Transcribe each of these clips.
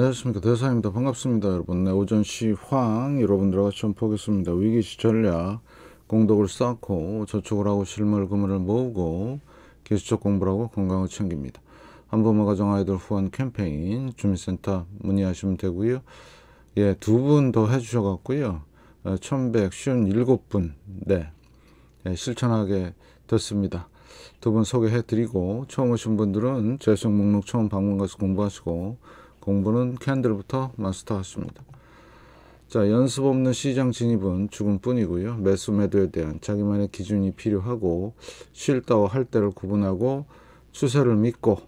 안녕하십니까 대사입니다 반갑습니다 여러분 네, 오전 시황 여러분들과 같좀 보겠습니다 위기시 전략 공덕을 쌓고 저축을 하고 실물 금을 모으고 기술적 공부를 하고 건강을 챙깁니다 한부모 가정 아이들 후원 캠페인 주민센터 문의하시면 되고요 예두 분 더 해주셔 갖고요 1157분 어, 네 예, 실천하게 됐습니다 두 분 소개해 드리고 처음 오신 분들은 재성 목록 처음 방문 가서 공부하시고 공부는 캔들부터 마스터하십니다. 자, 연습 없는 시장 진입은 죽음 뿐이고요. 매수 매도에 대한 자기만의 기준이 필요하고 쉴 때와 할 때를 구분하고 추세를 믿고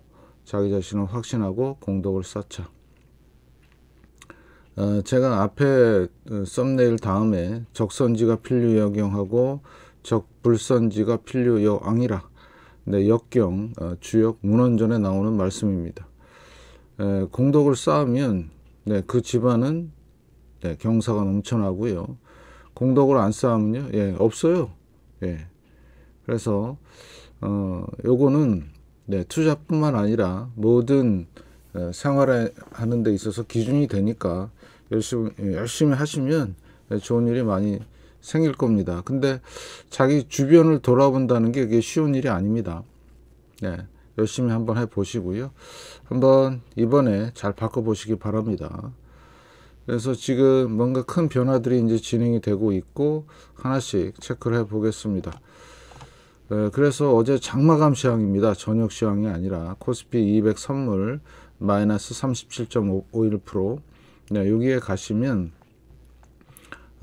자기 자신을 확신하고 공덕을 쌓자. 어, 제가 앞에 어, 썸네일 다음에 적선지가 필류역경하고 적불선지가 필류역왕이라 네, 역경 어, 주역 문헌전에 나오는 말씀입니다. 에, 예, 공덕을 쌓으면 네, 그 집안은 네, 경사가 넘쳐나고요. 공덕을 안 쌓으면요, 예, 없어요. 예. 그래서 어, 요거는 네, 투자뿐만 아니라 모든 어, 생활하는 데 있어서 기준이 되니까 열심히, 예, 열심히 하시면 네, 좋은 일이 많이 생길 겁니다. 근데 자기 주변을 돌아본다는 게 그게 쉬운 일이 아닙니다. 네. 열심히 한번 해 보시고요. 한번 이번에 잘 바꿔 보시기 바랍니다. 그래서 지금 뭔가 큰 변화들이 이제 진행이 되고 있고 하나씩 체크를 해 보겠습니다. 네, 그래서 어제 장마감 시황입니다. 저녁 시황이 아니라 코스피 200 선물 마이너스 37.51% 네, 여기에 가시면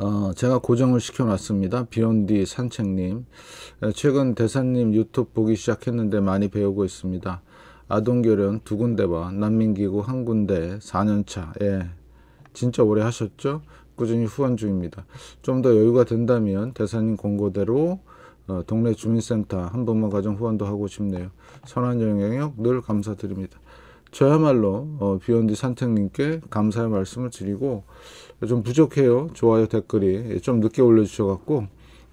어, 제가 고정을 시켜놨습니다. 비온디 산책님. 최근 대사님 유튜브 보기 시작했는데 많이 배우고 있습니다. 아동결연 두 군데 와 난민기구 한 군데 4년차. 예. 진짜 오래 하셨죠? 꾸준히 후원 중입니다. 좀 더 여유가 된다면 대사님 권고대로 어, 동네 주민센터 한 번만 가정 후원도 하고 싶네요. 선한 영향력 늘 감사드립니다. 저야말로 어, 비욘드 산책님께 감사의 말씀을 드리고 좀 부족해요. 좋아요 댓글이 좀 늦게 올려주셔갖고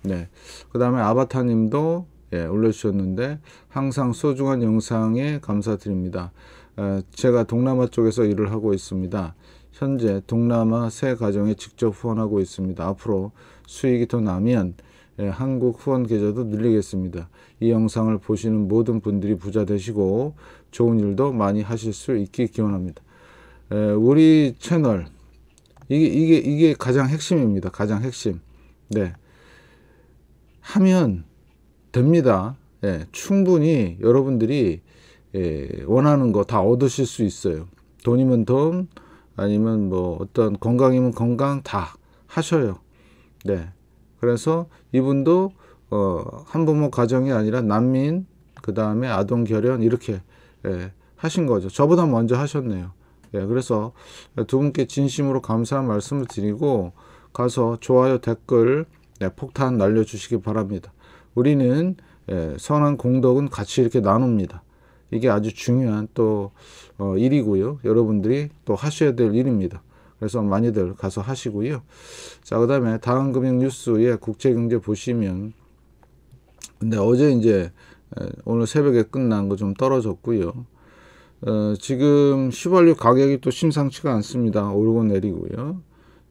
네. 그 다음에 아바타님도 예, 올려주셨는데 항상 소중한 영상에 감사드립니다. 에, 제가 동남아 쪽에서 일을 하고 있습니다. 현재 동남아 세 가정에 직접 후원하고 있습니다. 앞으로 수익이 더 나면 예, 한국 후원 계좌도 늘리겠습니다. 이 영상을 보시는 모든 분들이 부자 되시고 좋은 일도 많이 하실 수 있기 기원합니다. 에, 우리 채널 이게 이게 이게 가장 핵심입니다. 가장 핵심. 네. 하면 됩니다. 예, 충분히 여러분들이 예, 원하는 거 다 얻으실 수 있어요. 돈이면 돈, 아니면 뭐 어떤 건강이면 건강 다 하셔요. 네. 그래서 이분도 어, 한부모 가정이 아니라 난민, 그 다음에 아동 결연 이렇게 예, 하신 거죠. 저보다 먼저 하셨네요. 예, 그래서 두 분께 진심으로 감사한 말씀을 드리고 가서 좋아요, 댓글, 네, 폭탄 날려주시기 바랍니다. 우리는 예, 선한 공덕은 같이 이렇게 나눕니다. 이게 아주 중요한 또 어, 일이고요. 여러분들이 또 하셔야 될 일입니다. 그래서 많이들 가서 하시고요. 자, 그 다음에 다음 금융 뉴스의 국제경제 보시면 근데 어제 이제 예, 오늘 새벽에 끝난 거 좀 떨어졌고요. 어, 지금 휘발유 가격이 또 심상치가 않습니다. 오르고 내리고요.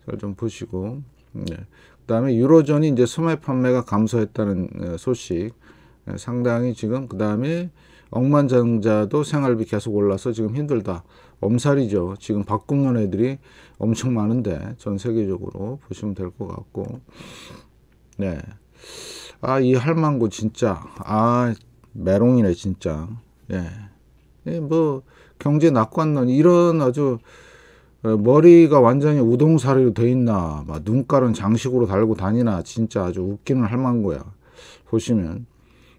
잘 좀 보시고. 네. 그 다음에 유로존이 이제 소매 판매가 감소했다는 어, 소식. 예, 상당히 지금 그 다음에 억만장자도 생활비 계속 올라서 지금 힘들다. 엄살이죠. 지금 바꾸는 애들이 엄청 많은데 전 세계적으로 보시면 될 것 같고. 네. 아이 할망구 진짜 아 메롱이네 진짜 예뭐 예, 예 뭐, 경제 낙관론 이런 아주 어, 머리가 완전히 우동사리로 돼 있나 막 눈깔은 장식으로 달고 다니나 진짜 아주 웃기는 할망구야 보시면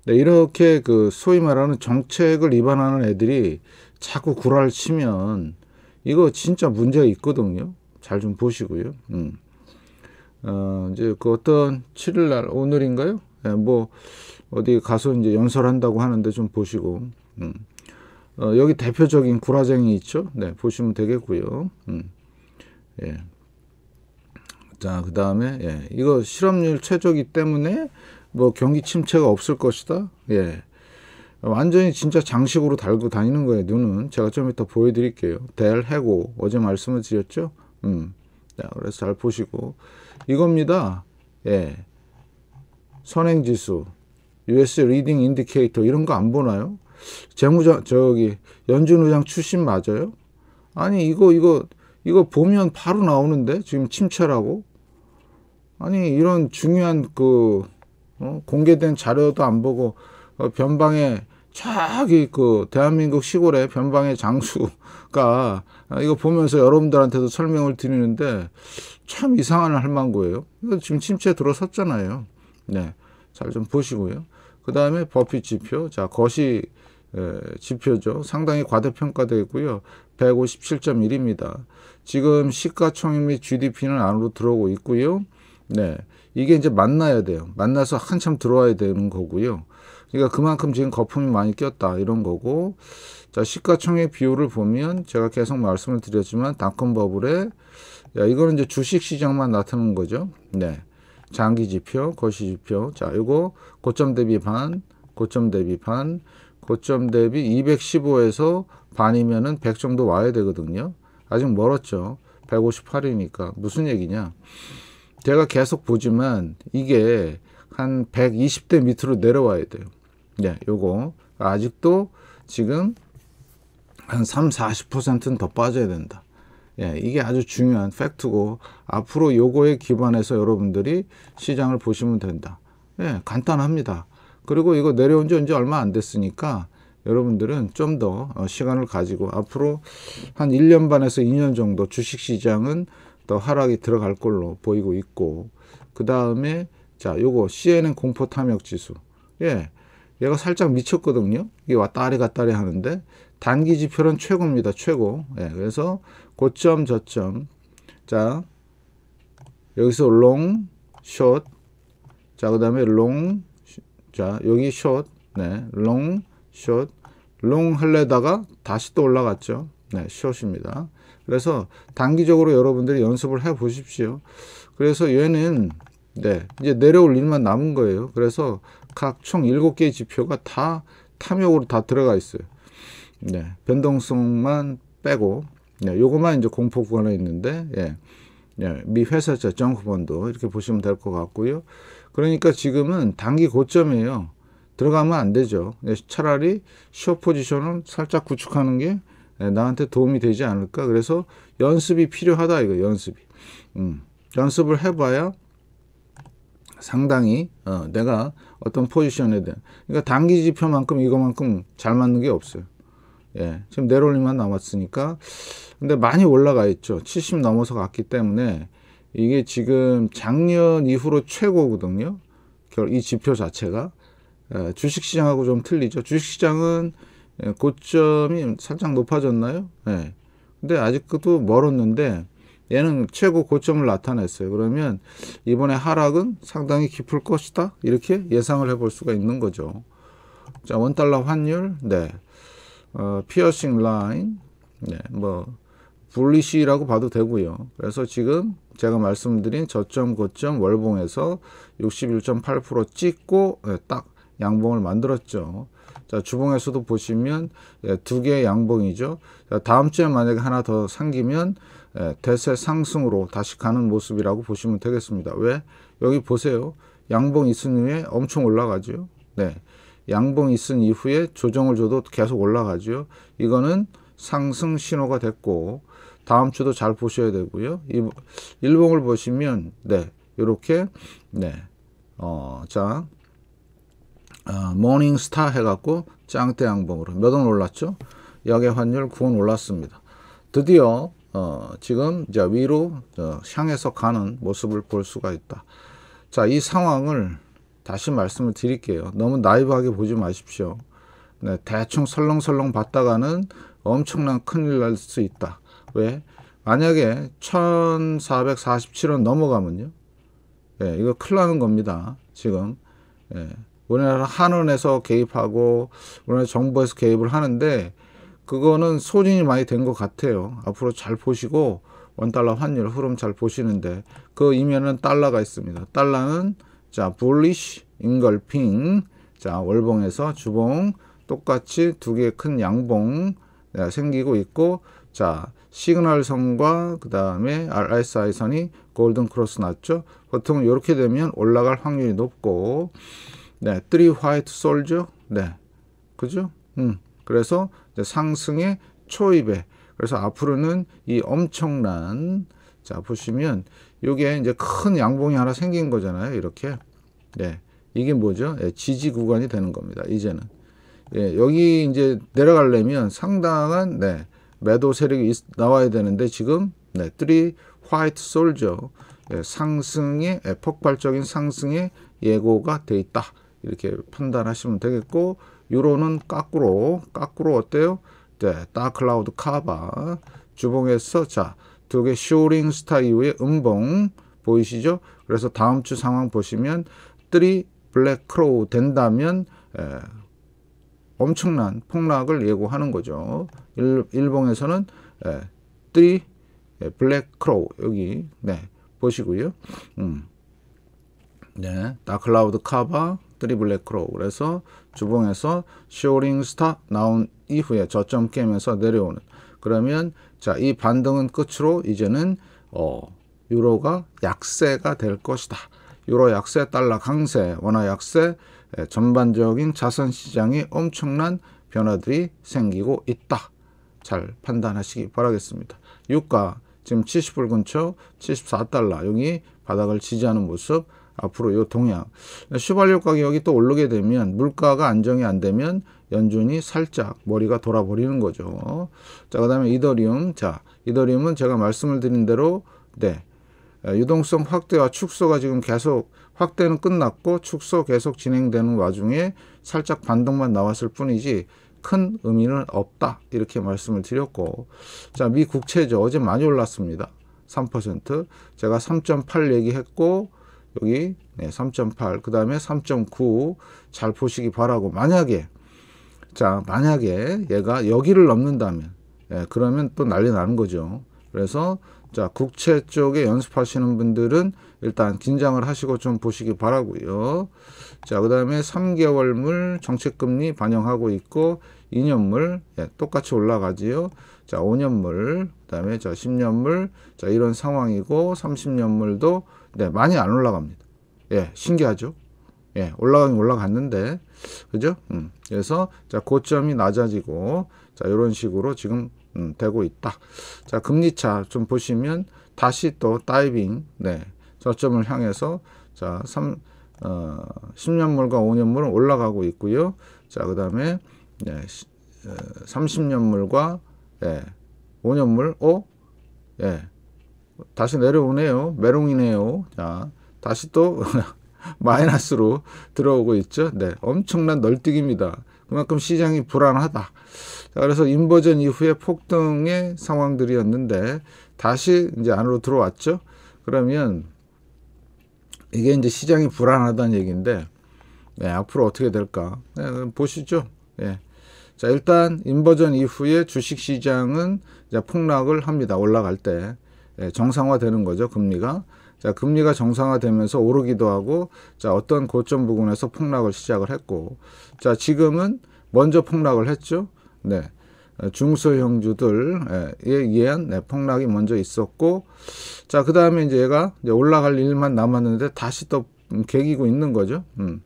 네, 이렇게 그 소위 말하는 정책을 위반하는 애들이 자꾸 구라를 치면 이거 진짜 문제가 있거든요. 잘 좀 보시고요. 음. 어, 이제 그 어떤 7일날 오늘인가요? 예, 뭐 어디 가서 이제 연설한다고 하는데 좀 보시고 음. 어, 여기 대표적인 구라쟁이 있죠? 네, 보시면 되겠고요. 음. 예. 자, 그 다음에 예. 이거 실업률 최저기 때문에 뭐 경기 침체가 없을 것이다. 예. 완전히 진짜 장식으로 달고 다니는 거예요. 눈은 제가 좀 이따 보여드릴게요. 델 해고 어제 말씀을 드렸죠. 음. 자, 그래서 잘 보시고 이겁니다. 예. 선행지수, US 리딩 인디케이터 이런 거 안 보나요? 재무장 저기 연준 의장 출신 맞아요? 아니 이거 이거 이거 보면 바로 나오는데 지금 침체라고 아니 이런 중요한 그 어? 공개된 자료도 안 보고 어, 변방에 저기 그 대한민국 시골에 변방의 장수가 어, 이거 보면서 여러분들한테도 설명을 드리는데 참 이상한 할망구예요. 지금 침체 들어섰잖아요. 네. 잘 좀 보시고요. 그 다음에 버핏 지표. 자, 거시 에, 지표죠. 상당히 과대평가되고요. 157.1입니다. 지금 시가총액 및 GDP는 안으로 들어오고 있고요. 네. 이게 이제 만나야 돼요. 만나서 한참 들어와야 되는 거고요. 그러니까 그만큼 지금 거품이 많이 꼈다 이런 거고 자 시가총액 비율을 보면 제가 계속 말씀을 드렸지만 단컴 버블에 야, 이거는 이제 주식 시장만 나타낸 거죠. 네. 장기 지표, 거시 지표. 자, 요거 고점 대비 반, 고점 대비 반, 고점 대비 215에서 반이면은 100 정도 와야 되거든요. 아직 멀었죠. 158이니까 무슨 얘기냐? 제가 계속 보지만 이게 한 120대 밑으로 내려와야 돼요. 네, 요거 아직도 지금 한 3, 40%는 더 빠져야 된다. 예, 이게 아주 중요한 팩트고 앞으로 요거에 기반해서 여러분들이 시장을 보시면 된다. 예, 간단합니다. 그리고 이거 내려온 지 이제 얼마 안 됐으니까 여러분들은 좀더 어, 시간을 가지고 앞으로 한 1년 반에서 2년 정도 주식시장은 더 하락이 들어갈 걸로 보이고 있고 그 다음에 자 요거 CNN 공포 탐욕 지수 예 얘가 살짝 미쳤거든요 이게 왔다리 갔다리 하는데 단기 지표는 최고입니다 최고 예 그래서 고점 저점 자 여기서 롱, 숏, 자, 그 다음에 롱, 자, 여기 숏, 네, 롱, 숏, 롱 할래다가 다시 또 올라갔죠. 네, 숏입니다. 그래서 단기적으로 여러분들이 연습을 해 보십시오. 그래서 얘는, 네, 이제 내려올 일만 남은 거예요. 그래서 각 총 7개의 지표가 다 탐욕으로 다 들어가 있어요. 네, 변동성만 빼고, 예, 네, 요것만 이제 공포 구간에 있는데 예, 예, 미 회사차 정후반도 이렇게 보시면 될 것 같고요. 그러니까 지금은 단기 고점이에요. 들어가면 안 되죠. 예, 차라리 숏 포지션을 살짝 구축하는 게 예, 나한테 도움이 되지 않을까. 그래서 연습이 필요하다 이거 연습이. 음, 연습을 해봐야 상당히 어, 내가 어떤 포지션에 대한 그러니까 단기 지표만큼 이거만큼 잘 맞는 게 없어요. 예, 지금 내려올림만 남았으니까 근데 많이 올라가 있죠. 70 넘어서 갔기 때문에 이게 지금 작년 이후로 최고거든요. 결이 지표 자체가 예, 주식시장하고 좀 틀리죠. 주식시장은 예, 고점이 살짝 높아졌나요? 예. 근데 아직도 멀었는데 얘는 최고 고점을 나타냈어요. 그러면 이번에 하락은 상당히 깊을 것이다. 이렇게 예상을 해볼 수가 있는 거죠. 자, 원달러 환율, 네. 어, 피어싱 라인, 네, 뭐 불리시라고 봐도 되고요. 그래서 지금 제가 말씀드린 저점 고점 월봉에서 61.8% 찍고 예, 딱 양봉을 만들었죠. 자 주봉에서도 보시면 예, 두 개의 양봉이죠. 자, 다음 주에 만약에 하나 더 생기면 예, 대세 상승으로 다시 가는 모습이라고 보시면 되겠습니다. 왜? 여기 보세요. 양봉 있은 후에 엄청 올라가죠. 네. 양봉이 있은 이후에 조정을 줘도 계속 올라가죠. 이거는 상승 신호가 됐고 다음 주도 잘 보셔야 되고요. 이 일봉을 보시면 네 이렇게 네어자 어, 아, 모닝스타 해갖고 짱대 양봉으로 몇 원 올랐죠? 약의 환율 9원 올랐습니다. 드디어 어, 지금 이제 위로 어, 향해서 가는 모습을 볼 수가 있다. 자, 이 상황을 다시 말씀을 드릴게요. 너무 나이브하게 보지 마십시오. 네, 대충 설렁설렁 봤다가는 엄청난 큰일 날 수 있다. 왜? 만약에 1447원 넘어가면요. 예, 이거 큰일 나는 겁니다. 지금. 예, 우리나라 한원에서 개입하고 우리나라 정부에서 개입을 하는데 그거는 소진이 많이 된 것 같아요. 앞으로 잘 보시고 원달러 환율 흐름 잘 보시는데 그 이면은 달러가 있습니다. 달러는 자, bullish engulfing. 자, 월봉에서 주봉 똑같이 두 개의 큰 양봉 네, 생기고 있고 자, 시그널 선과 그다음에 RSI 선이 골든 크로스 났죠. 보통 이렇게 되면 올라갈 확률이 높고 네, 3 화이트 솔죠. 네. 그죠? 음. 그래서 상승의 초입에 그래서 앞으로는 이 엄청난 자 보시면 요게 이제 큰 양봉이 하나 생긴 거잖아요. 이렇게. 예. 이게 뭐죠? 예, 지지 구간이 되는 겁니다. 이제는. 예, 여기 이제 내려가려면 상당한 네, 매도 세력이 있, 나와야 되는데 지금 네, 리 화이트 솔저 예, 상승의 예, 폭발적인 상승의 예고가 돼 있다. 이렇게 판단하시면 되겠고 유로는 깎으로 깎으로 어때요? 네, 다클라우드 카바 주봉에서 자 두개 쇼링 스타 이후에 음봉 보이시죠? 그래서 다음 주 상황 보시면 3 블랙 크로우 된다면 에, 엄청난 폭락을 예고하는 거죠. 일, 일봉에서는 에, 뜰 블랙 크로우 여기 네 보시고요. 음. 네, 다클라우드 카바 3블랙 크로우 그래서 주봉에서 쇼링 스타 나온 이후에 저점 게임에서 내려오는 그러면 자, 이 반등은 끝으로 이제는 어, 유로가 약세가 될 것이다. 유로 약세, 달러 강세, 원화 약세, 에, 예, 전반적인 자산 시장이 엄청난 변화들이 생기고 있다. 잘 판단하시기 바라겠습니다. 유가 지금 70불 근처 74달러 여기 바닥을 지지하는 모습 앞으로 이 동향 슈발유 가격이 또 오르게 되면 물가가 안정이 안 되면 연준이 살짝 머리가 돌아버리는 거죠. 자, 그 다음에 이더리움. 자, 이더리움은 제가 말씀을 드린 대로, 네. 유동성 확대와 축소가 지금 계속 확대는 끝났고 축소 계속 진행되는 와중에 살짝 반동만 나왔을 뿐이지 큰 의미는 없다 이렇게 말씀을 드렸고 자미 국채죠 어제 많이 올랐습니다 3% 제가 3.8 얘기했고 여기 네, 3.8그 다음에 3.9 잘 보시기 바라고 만약에 자, 만약에 얘가 여기를 넘는다면, 예, 그러면 또 난리 나는 거죠. 그래서 자, 국채 쪽에 연습하시는 분들은 일단 긴장을 하시고 좀 보시기 바라고요. 자, 그다음에 3개월물 정책금리 반영하고 있고 2년물 예, 똑같이 올라가지요. 자, 5년물, 그다음에 자, 10년물, 자, 이런 상황이고 30년물도 네, 많이 안 올라갑니다. 예, 신기하죠? 예, 올라가긴 올라갔는데 그죠? 음, 그래서 자 고점이 낮아지고 자 이런 식으로 지금 음, 되고 있다. 자 금리 차좀 보시면 다시 또 다이빙 네 저점을 향해서 자 3, 어, 10년물과 5년물은 올라가고 있고요. 자그 다음에 네, 30년물과 어, 예, 5년물 오 예, 다시 내려오네요. 메롱이네요. 자 다시 또 마이너스로 들어오고 있죠. 네, 엄청난 널뛰기입니다. 그만큼 시장이 불안하다. 자, 그래서 인버전 이후에 폭등의 상황들이었는데 다시 이제 안으로 들어왔죠. 그러면 이게 이제 시장이 불안하다는 얘기인데 네, 앞으로 어떻게 될까 네, 보시죠. 네. 자 일단 인버전 이후에 주식 시장은 폭락을 합니다. 올라갈 때 예, 정상화되는 거죠 금리가. 자, 금리가 정상화되면서 오르기도 하고, 자, 어떤 고점 부근에서 폭락을 시작을 했고, 자, 지금은 먼저 폭락을 했죠. 네. 중소형주들에 의한 예, 예, 네, 폭락이 먼저 있었고, 자, 그 다음에 이제 얘가 이제 올라갈 일만 남았는데 다시 또 개기고 있는 거죠. 음.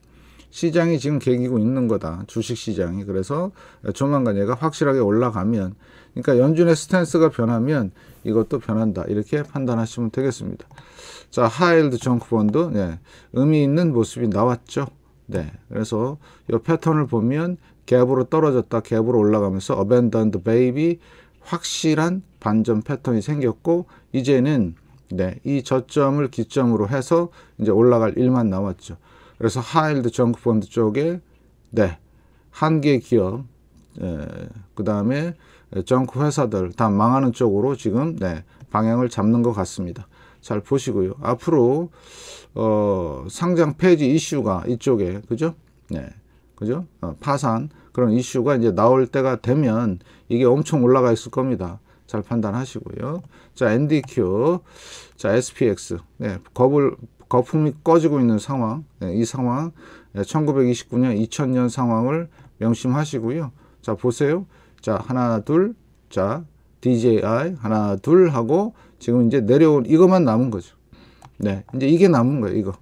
시장이 지금 개기고 있는 거다. 주식 시장이. 그래서 조만간 얘가 확실하게 올라가면, 그러니까 연준의 스탠스가 변하면 이것도 변한다. 이렇게 판단하시면 되겠습니다. 자, 하일드 정크 펀드. 네. 의미 있는 모습이 나왔죠. 네. 그래서 이 패턴을 보면 갭으로 떨어졌다 갭으로 올라가면서 어벤던드 베이비 확실한 반전 패턴이 생겼고 이제는 네, 이 저점을 기점으로 해서 이제 올라갈 일만 남았죠. 그래서 하일드 정크 펀드 쪽에 네, 한개 기업 그 다음에 정크 회사들 다 망하는 쪽으로 지금 네, 방향을 잡는 것 같습니다. 잘 보시고요. 앞으로 어, 상장 폐지 이슈가 이쪽에 그죠? 네. 그죠? 어, 파산 그런 이슈가 이제 나올 때가 되면 이게 엄청 올라가 있을 겁니다. 잘 판단하시고요. 자, NDQ. 자, SPX. 네. 거불 거품이 꺼지고 있는 상황. 네, 이 상황 1929년 2000년 상황을 명심하시고요. 자, 보세요. 자, 하나 둘. 자, DJI 하나 둘 하고 지금 이제 내려온 이것만 남은 거죠. 네, 이제 이게 남은 거예요. 이거,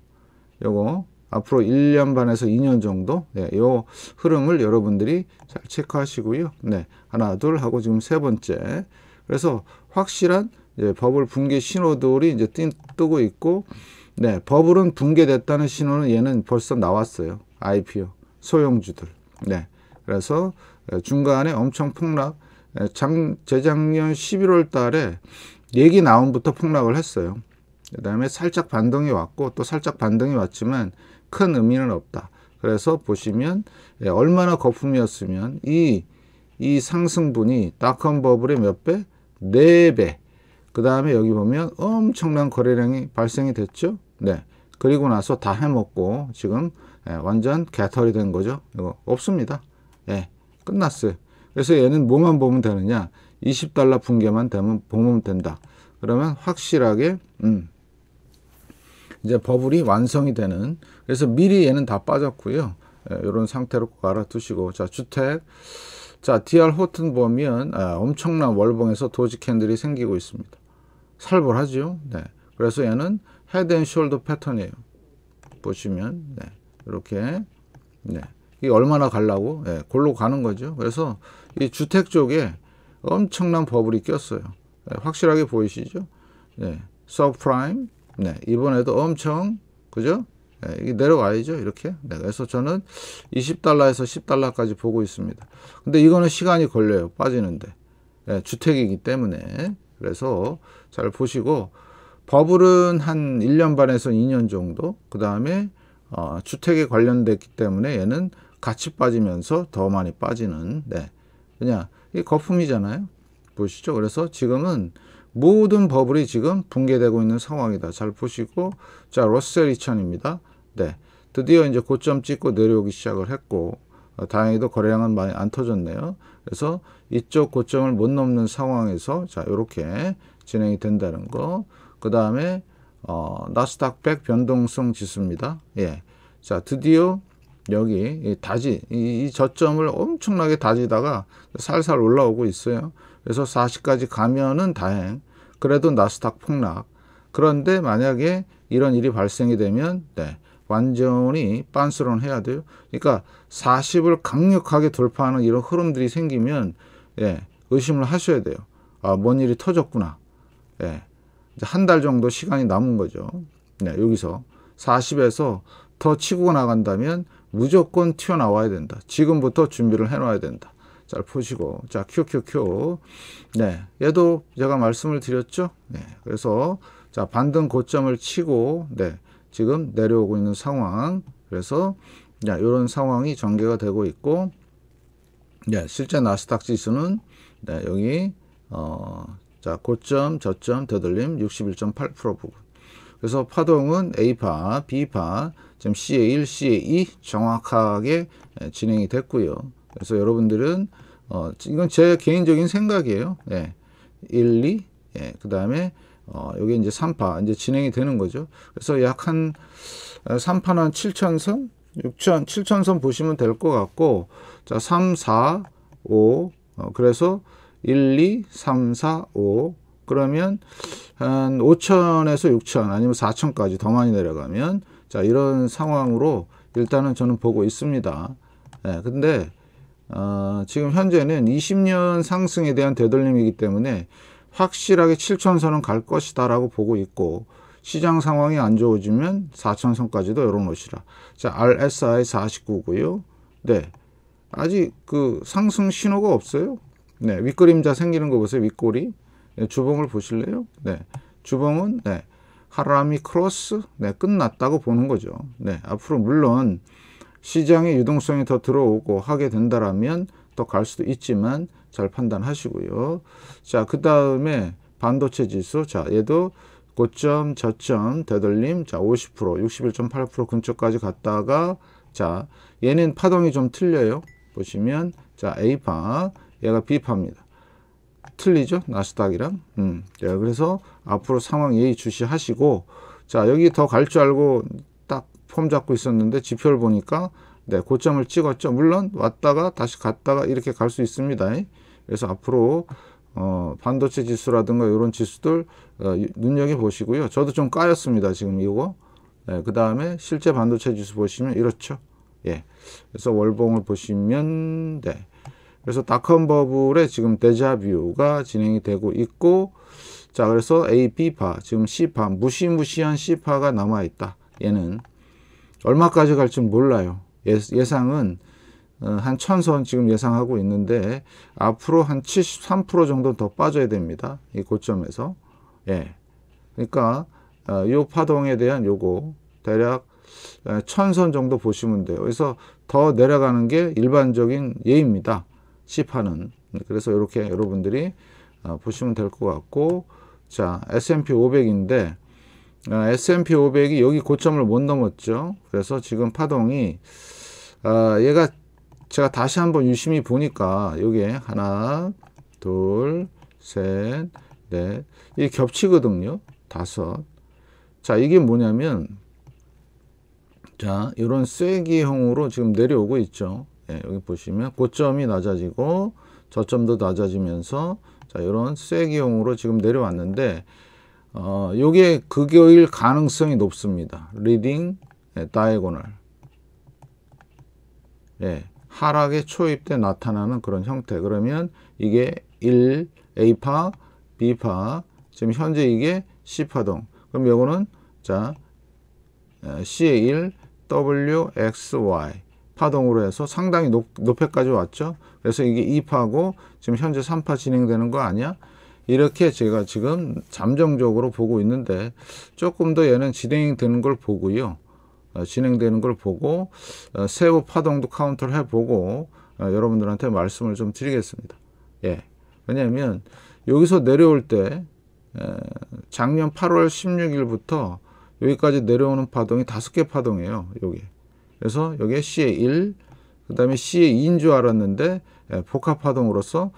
요거 앞으로 1년 반에서 2년 정도 네, 요 흐름을 여러분들이 잘 체크하시고요. 네, 하나 둘 하고 지금 세 번째. 그래서 확실한 이제 버블 붕괴 신호들이 이제 띵, 뜨고 있고, 네, 버블은 붕괴됐다는 신호는 얘는 벌써 나왔어요. IPO 소형주들. 네, 그래서 중간에 엄청 폭락. 장, 재작년 11월 달에 얘기 나온부터 폭락을 했어요. 그 다음에 살짝 반등이 왔고 또 살짝 반등이 왔지만 큰 의미는 없다. 그래서 보시면 예, 얼마나 거품이었으면 이, 이 상승분이 닷컴 버블의 몇 배? 네 배. 그 다음에 여기 보면 엄청난 거래량이 발생이 됐죠. 네. 그리고 나서 다 해먹고 지금 예, 완전 개털이 된 거죠. 이거 없습니다. 예, 끝났어요. 그래서 얘는 뭐만 보면 되느냐. 20달러 붕괴만 되면 봉면된다 그러면 확실하게 음, 이제 버블이 완성이 되는 그래서 미리 얘는 다 빠졌고요. 이런 예, 상태로 꼭 알아두시고 자 주택 자 DR 호튼 보면 아, 엄청난 월봉에서 도지 캔들이 생기고 있습니다. 살벌하죠. 네. 그래서 얘는 헤드 앤 숄더 패턴이에요. 보시면 네. 이렇게 네. 이게 얼마나 갈라고 네. 예, 골로 가는 거죠. 그래서 이 주택 쪽에 엄청난 버블이 꼈어요. 예, 확실하게 보이시죠? 네. 예, 서프라임. 네. 이번에도 엄청 그죠? 네, 이게 내려와야죠. 이렇게. 네, 그래서 저는 20달러에서 10달러까지 보고 있습니다. 근데 이거는 시간이 걸려요. 빠지는데. 네, 주택이기 때문에. 그래서 잘 보시고 버블은 한 1년 반에서 2년 정도. 그다음에 어, 주택에 관련됐기 때문에 얘는 같이 빠지면서 더 많이 빠지는 네. 그냥 이게 거품이잖아요. 보시죠. 그래서 지금은 모든 버블이 지금 붕괴되고 있는 상황이다. 잘 보시고 자 러셀 2000입니다. 네, 드디어 이제 고점 찍고 내려오기 시작을 했고 어, 다행히도 거래량은 많이 안 터졌네요. 그래서 이쪽 고점을 못 넘는 상황에서 자 이렇게 진행이 된다는 거. 그 다음에 어, 나스닥 백 변동성 지수입니다. 예, 자 드디어 여기 이 다지 이, 저점을 엄청나게 다지다가 살살 올라오고 있어요. 그래서 40까지 가면은 다행. 그래도 나스닥 폭락. 그런데 만약에 이런 일이 발생이 되면 네, 완전히 빤스런 해야 돼요. 그러니까 40을 강력하게 돌파하는 이런 흐름들이 생기면 예, 의심을 하셔야 돼요. 아, 뭔 일이 터졌구나. 예, 이제 한 달 정도 시간이 남은 거죠. 네, 여기서 40에서 더 치고 나간다면 무조건 튀어나와야 된다. 지금부터 준비를 해놔야 된다. 잘 푸시고 자 큐큐큐 네 얘도 제가 말씀을 드렸죠 네 그래서 자 반등 고점을 치고 네 지금 내려오고 있는 상황 그래서 야 네, 이런 상황이 전개가 되고 있고 네 실제 나스닥 지수는 네 여기 어자 고점 저점 되돌림 61.8% 부분 그래서 파동은 A파, B파, 지금 CA1, CA2 정확하게 예, 진행이 됐고요. 그래서 여러분들은 어, 이건 제 개인적인 생각이에요. 예. 1, 2, 예. 그 다음에 어, 여기 이제 3파 이제 진행이 되는 거죠. 그래서 약한 3파는 어, 7천선, 6천, 7천선 보시면 될 것 같고 자, 3, 4, 5 어, 그래서 1, 2, 3, 4, 5 그러면 한 5천에서 6천 아니면 4천까지 더 많이 내려가면 자 이런 상황으로 일단은 저는 보고 있습니다. 예, 근데 어, 지금 현재는 20년 상승에 대한 되돌림이기 때문에 확실하게 7천선은 갈 것이다 라고 보고 있고 시장 상황이 안 좋아지면 4천선까지도 열어놓으시라. 자 RSI 49고요. 네, 아직 그 상승 신호가 없어요. 네, 윗그림자 생기는 거 보세요. 윗꼬리. 예, 주봉을 보실래요? 네. 주봉은 네. 하라미 크로스 네, 끝났다고 보는 거죠. 네. 앞으로 물론 시장에 유동성이 더 들어오고 하게 된다라면 더 갈 수도 있지만 잘 판단하시고요. 자, 그다음에 반도체 지수. 자, 얘도 고점, 저점, 되돌림. 자, 50%, 61.8% 근처까지 갔다가 자, 얘는 파동이 좀 틀려요. 보시면 자, A파, 얘가 B파입니다. 틀리죠. 나스닥이랑. 음. 예, 그래서 앞으로 상황 예의 주시하시고 자, 여기 더 갈 줄 알고 딱 폼 잡고 있었는데 지표를 보니까 네, 고점을 찍었죠. 물론 왔다가 다시 갔다가 이렇게 갈 수 있습니다. 그래서 앞으로 어, 반도체 지수라든가 이런 지수들 어, 눈여겨보시고요. 저도 좀 까였습니다. 지금 이거. 네, 그 다음에 실제 반도체 지수 보시면 이렇죠. 예. 그래서 월봉을 보시면 네. 그래서 닷컴 버블에 지금 데자뷰가 진행이 되고 있고 자 그래서 A, B파 지금 C파 무시무시한 C파가 남아있다 얘는 얼마까지 갈지 몰라요 예, 예상은 어, 한 천선 지금 예상하고 있는데 앞으로 한 73% 정도 더 빠져야 됩니다. 이 고점에서. 예. 그러니까 어, 요 파동에 대한 요거 대략 어, 천선 정도 보시면 돼요. 그래서 더 내려가는 게 일반적인 예입니다. 시판은 네, 그래서 이렇게 여러분들이 어, 보시면 될 것 같고 자 S&P 500인데 아, S&P 500이 여기 고점을 못 넘었죠. 그래서 지금 파동이 아, 얘가 제가 다시 한번 유심히 보니까 여기에 하나, 둘, 셋, 넷, 이 겹치거든요. 다섯. 자, 이게 뭐냐면 자, 이런 쐐기형으로 지금 내려오고 있죠. 예, 여기 보시면 고점이 낮아지고 저점도 낮아지면서 자 이런 쐐기용으로 지금 내려왔는데 어 요게 극요일 가능성이 높습니다. 리딩 예, 다이고널 예, 하락의 초입 때 나타나는 그런 형태 그러면 이게 1 A파 B파 지금 현재 이게 C파동 그럼 요거는 자 예, C의 1 WXY 파동으로 해서 상당히 높, 높이까지 왔죠. 그래서 이게 2파고 지금 현재 3파 진행되는 거 아니야? 이렇게 제가 지금 잠정적으로 보고 있는데 조금 더 얘는 진행되는 걸 보고요. 어, 진행되는 걸 보고 어, 세부 파동도 카운터를 해보고 어, 여러분들한테 말씀을 좀 드리겠습니다. 예. 왜냐하면 여기서 내려올 때 에, 작년 8월 16일부터 여기까지 내려오는 파동이 5개 파동이에요. 여기. 그래서 여기에 C의 1, 그 다음에 C의 2인 줄 알았는데 예, 복합파동으로서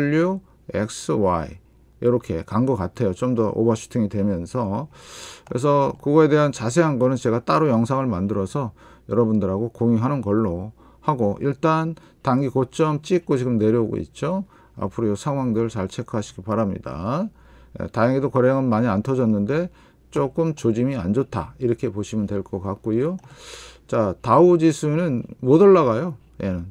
W, X, Y 이렇게 간 것 같아요. 좀 더 오버슈팅이 되면서 그래서 그거에 대한 자세한 거는 제가 따로 영상을 만들어서 여러분들하고 공유하는 걸로 하고 일단 단기 고점 찍고 지금 내려오고 있죠. 앞으로 이 상황들 잘 체크하시기 바랍니다. 예, 다행히도 거래량은 많이 안 터졌는데 조금 조짐이 안 좋다 이렇게 보시면 될 것 같고요. 자, 다우 지수는 못 올라가요. 얘는.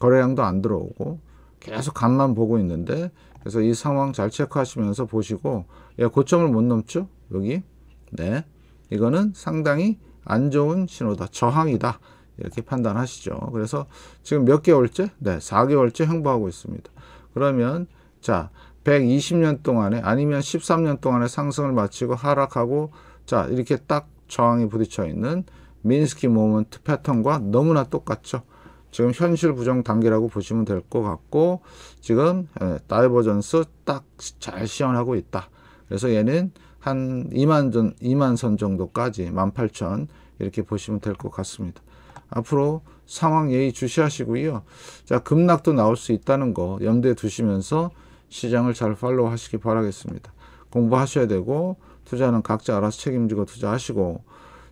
거래량도 안 들어오고 계속 간만 보고 있는데 그래서 이 상황 잘 체크하시면서 보시고 예, 고점을 못 넘죠? 여기. 네. 이거는 상당히 안 좋은 신호다. 저항이다. 이렇게 판단하시죠. 그래서 지금 몇 개월째? 네, 4개월째 행보하고 있습니다. 그러면 자, 120년 동안에 아니면 13년 동안에 상승을 마치고 하락하고 자, 이렇게 딱 저항이 부딪혀 있는 민스키 모먼트 패턴과 너무나 똑같죠. 지금 현실 부정 단계라고 보시면 될 것 같고 지금 예, 다이버전스 딱 잘 시연하고 있다. 그래서 얘는 한 2만 전 2만 선 정도까지 18,000 이렇게 보시면 될 것 같습니다. 앞으로 상황 예의 주시하시고요. 자, 급락도 나올 수 있다는 거 염두에 두시면서 시장을 잘 팔로우 하시기 바라겠습니다. 공부하셔야 되고 투자는 각자 알아서 책임지고 투자하시고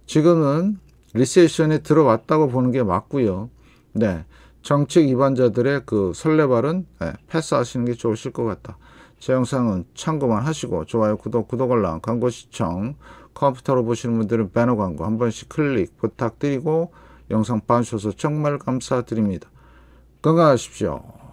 지금은 리세션에 들어왔다고 보는 게 맞고요. 네. 정책 입안자들의 그 설레발은 네, 패스하시는 게 좋으실 것 같다. 제 영상은 참고만 하시고 좋아요, 구독, 구독 알람, 광고 시청, 컴퓨터로 보시는 분들은 배너 광고 한 번씩 클릭 부탁드리고 영상 봐주셔서 정말 감사드립니다. 건강하십시오.